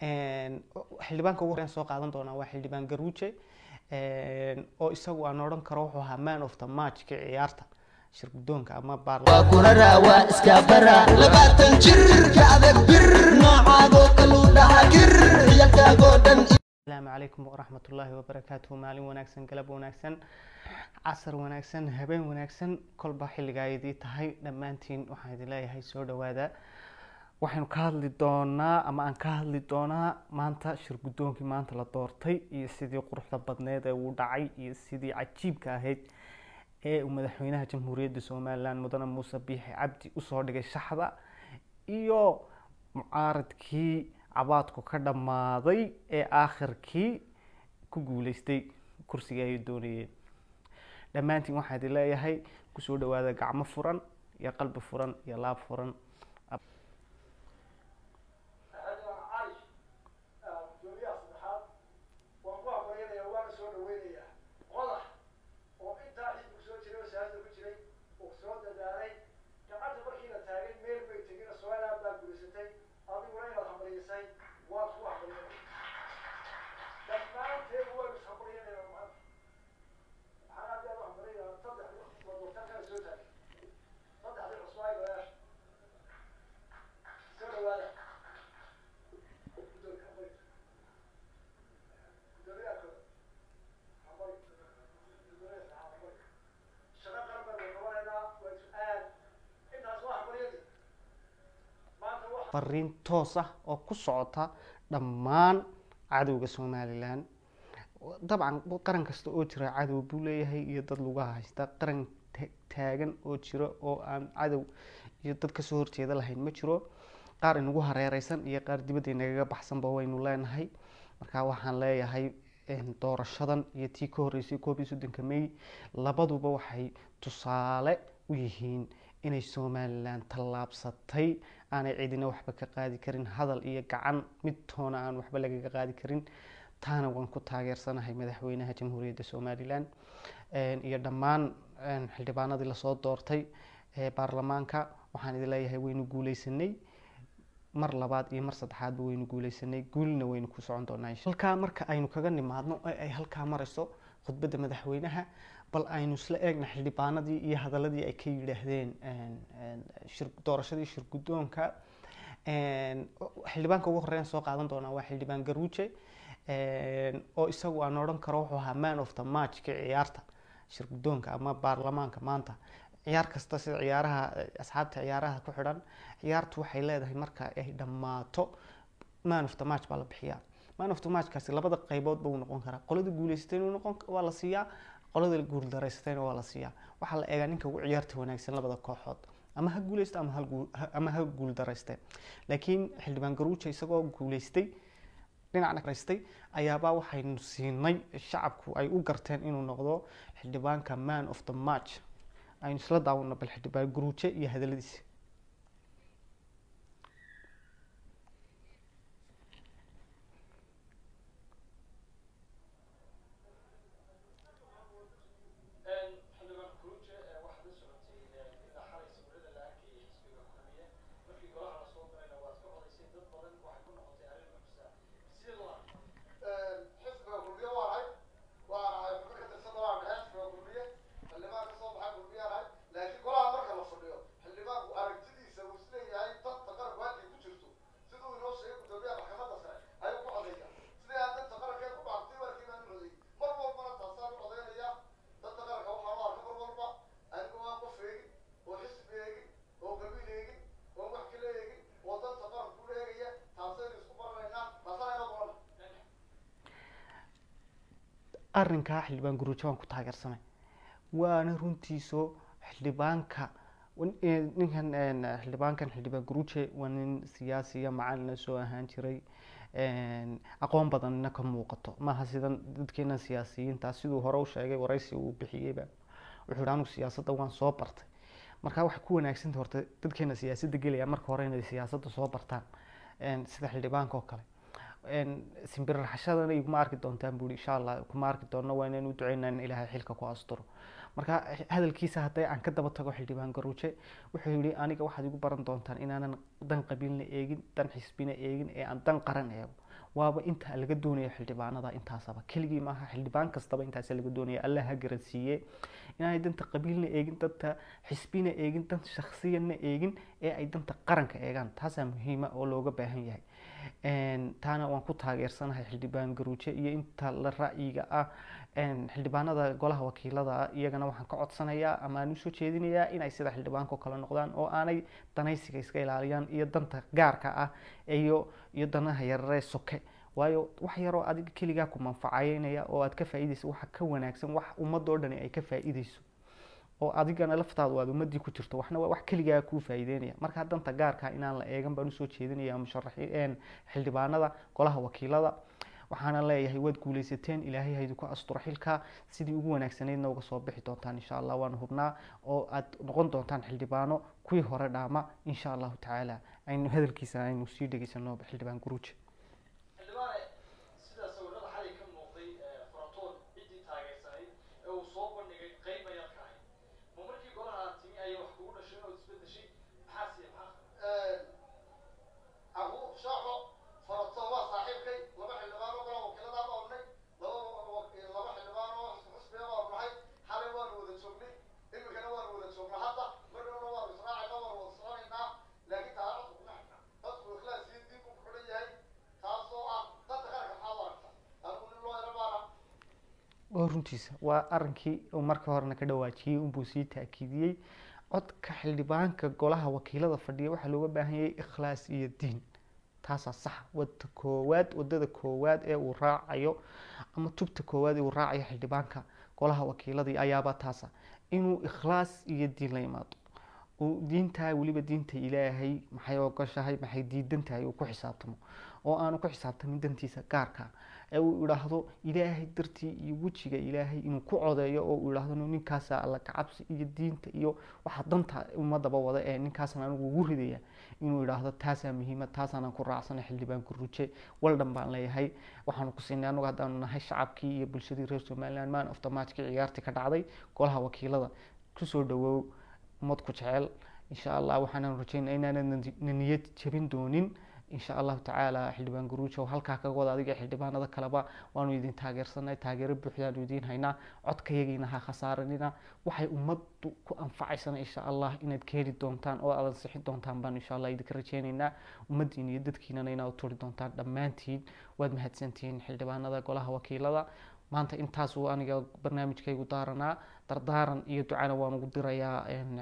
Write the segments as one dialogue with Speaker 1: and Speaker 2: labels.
Speaker 1: xildhibaanka ugu horeyn soo qaadan doonaa waa xildhibaan garuuje oo isagu aan odhan karo wuxuu ahaa man of the matchka ciyaarta shirgudoonka ama baarlakuharaawaa iska bara labaatan jir kacdag bir noocaagoo kaluu dhaha gir ciyaalkaagoo dhan asalaamu calaykum waraxmat ullaahi wabarakaatuhu maalin wanaagsan galab wanaagsan casar wanaagsan habeen wanaagsan kolba xilliga idii tahay dhammaantiin waxaan idin leeyahay soo dhawaada waxaynu ka hadli doonaa ama aan ka hadli doonaa maanta shir guddoonkii maanta la doortay iyo sidii quruxda badneed ee uu dhacay iyo sidii cajiibka ahayd ee uu madaxweynaha jamhuuriyadda somalilan mudane muuse biixi cabdi usoo dhigay shaxda iyo mucaaradkii cabaadku ka dhammaaday ee aakhirkii ku guuleystay kursiga ay doonayeen dhammaantiin waxaa leeyahay kusoo dhawaada gacmo furan iyo qalbi furan iyo laab furan fariin toos ah oo ku socota dhammaan cadowga somalilan dabcan qaran kasta oo jira cadow buu leeyahay iyo dad laga haysta qaran taagan oo jira oo aan cadow iyo dad kasoo horjeeda lahayn ma jiro qaar inagu hareereysan iyo qaar dibadda inagaga baxsanba waynu leenahay marka waxaan leeyahay doorashadan iyo tii ka horeysay koob iyo soddonka may labaduba waxay tusaale u yihiin inay somalilan tallaabsatay aanay cidina waxba ka qaadi karin hadal iyo gacan mid toona aan waxba lagaga qaadi karin taana waan ku taageersanahay madaxweynaha jamhuuriyadda somalilan iyo dhammaan xildhibaanadii lasoo doortay ee baarlamaanka waxaan idin leeyahay waynu guuleysanay mar labaad iyo mar saddexaadba waynu guuleysanay guulina waynu ku socon doonaa halkaa marka aynu kaga nimaadno ee ay halkaa marayso khudbadda madaxweynaha bal aynu isla eegna xildhibaanadii iyo hadaladii ay ka yidhaahdeen doorashadii shirguddoonka xildhibaanka ugu horeyn soo qaadan doonaa waa xildhibaan garuuje oo isagu aan odhan karo wuxuu ahaa man of the matchka ciyaarta shirguddoonka ama baarlamaanka maanta ciyaar kasta sida ciyaaraha asxaabta ciyaaraha ku xidhan ciyaartu waxay leedahay marka ay dhammaato man of the match baa la bixiyaa man of the matchkaasi labada qayboodba uu noqon karaa qoladii guuleysatayna noqon waa la siiyaa qolada guuldaraysateen waa la siiyaa waxaa la eegaa ninka ugu ciyaarta wanaagsan labada kooxood ama ha guuleysta ama ha guuldarayste laakiin xildhibaan garuuja isagoo guuleystay dhinacnaraystay ayaabaa waxaynu siinay shacabku ay u garteen inuu noqdo xildhibaanka man of the march aynu isla daawanno bal xildhibaan garuuje iyo hadaladiisa arinkaa xildhibaan guruujabaan ku taageersanay waana runtii soo xildhibaanka ninkan xildhibaankan xildhibaan guruuje waa nin siyaasiya macalina soo ahaan jiray aqoon badanna ka muuqato maaha sidan dadkeena siyaasiyiinta siduu hore u sheegay waraysi uu bixiyeyba wuxuu yidhi anigu siyaasadda waan soo bartay markaa waxay ku wanaagsantahy horta dadkeena siyaasadda gelaya marka hore inay siyaasadda soo bartaan sida xildhibaanka oo kale simbirraxashadana iguma arki doontaan buui insha allah kuma arki doonno waa inaynu duceynaa in ilaahay xilka ku asturo marka hadalkiisa hadday aan ka daba tago xildhibaan garuuje wuxuu yihi aniga waxaad igu baran doontaan inaanan dan qabiilna eegin dan xisbina eegin ee aan dan qaran eego waaba inta laga doonayo xildhibaanada intaasaba keligii maaha xildhibaan kastaba intaas laga doonaya alla ha garansiiye inaanay danta qabiilna eegin danta xisbina eegin dan shaksiyana eegin ee ay danta qaranka eegaan taasaa muhiima oo looga baahan yahay taana waan ku taageersanahay xildhibaan garuuje iyo inta la ra'yiga ah xildhibaanada golaha wakiilada ah, iyagana waxaan ka codsanayaa ama aan usoo jeedinayaa inay sida xildhibaanko kale noqdaan oo aanay danaysiga iska ilaaliyaan iyo danta gaarka ah iyo iyo danaha yararee soke waayo wax yaroo adiga keligaa ku manfacaynaya oo aada ka faa'iidaysa waxa ka wanaagsan wax ummadoo dhani ay ka faa'iidayso oo adigana laftaadu aad ummadii ku jirto waxna waa wax keligaa kuu faa'iideynaya marka danta gaarka ah inaan la eegan baan usoo jeedinaya musharaxiin xildhibaanada golaha wakiilada waxaana leeyahay waad guuleysateen ilaahay haydu ku asturo xilka sidii ugu wanaagsanaydna uga soo bixi doontaan insha allah waana hubnaa oo aad noqon doontaan xildhibaano kuwii hore dhaama insha allahu tacaala aynu hadalkiisana aynu sii dhegeysano xildhibaan guruuje oo runtiisa waa arinkii marka horena ka dhawaajiyey unbuu sii taakiidiyey codka xildhibaanka golaha wakiilada fadhiya waxaa looga baahanyay ikhlaas iyo diin taasaa sax wada koowaad wadada koowaad ee uu raacayo ama tubta koowaad ee uu raacayo xildhibaanka golaha wakiiladii ayaaba taasa inuu ikhlaas iyo diin la imaado uu diintaa weliba diinta ilaahay maxay ogoshahay maxay diidan tahay uu ku xisaabtamo oo aanu ku xisaabtamin dantiisa gaarkaa ee uu idhaahdo ilaahay dartii iyo wejiga ilaahay inuu ku codeeyo oo uu idhaahdo ninkaasa alla kacabsi iyo diinta iyo waxaa danta ummadaba wada ee ninkaasaan anigu ugu ridaya inuu idhaahdo taasaa muhiima taasaanaan ku raacsana xildhibaan guruje waldhan baan leeyahay waxaanu ku siinay anagu haddaanu nahay shacabkii iyo bulshadii reer somalilan man of the ciyaartii ka dhacday golaha wakiilada kusoo dhawoow ummad ku jecel insha allah waxaanaan rajeynaa inaanana niyad jabin doonin insha allahu tacaala xildhibaan guruuja oo halkaa kaga wada adiga xildhibaanada kaleba waanu idin taageersanay taageero buuxdaanu idiin haynaa codkayagiina ha khasaaranina waxay ummaddu ku anfacaysana insha allah inaad ka doontaan oo aad ansixin doontaan baanu insha allah idinka rajeynaynaa ummaddiina iyo dadkiinana inaad u turi doontaan dhammaantiin waad mahadsantihiin xildhibaanada golaha wakiilada maanta intaasuu aniga barnaamijkaygu daaranaa dardaaran iyo ducana waan ugu dirayaa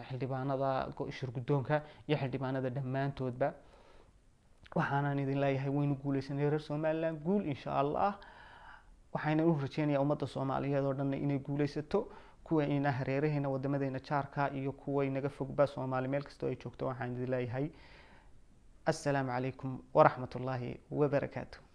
Speaker 1: xildhibaanada shir iyo xildhibaanada dhammaantoodba waxaanaan idin leeyahay waynu guuleysanay reer somalilan guul insha allah waxayna u rajeynayaa ummadda soomaaliyeed oo dhanna inay guuleysato kuwayna ah hareeraheena wadamadeyna jaarka iyo kuway naga fogba soomaali meel kastoo ay joogto waxaan idin leeyahay assalaamu calaykum waraxmat ullaahi wabarakaatu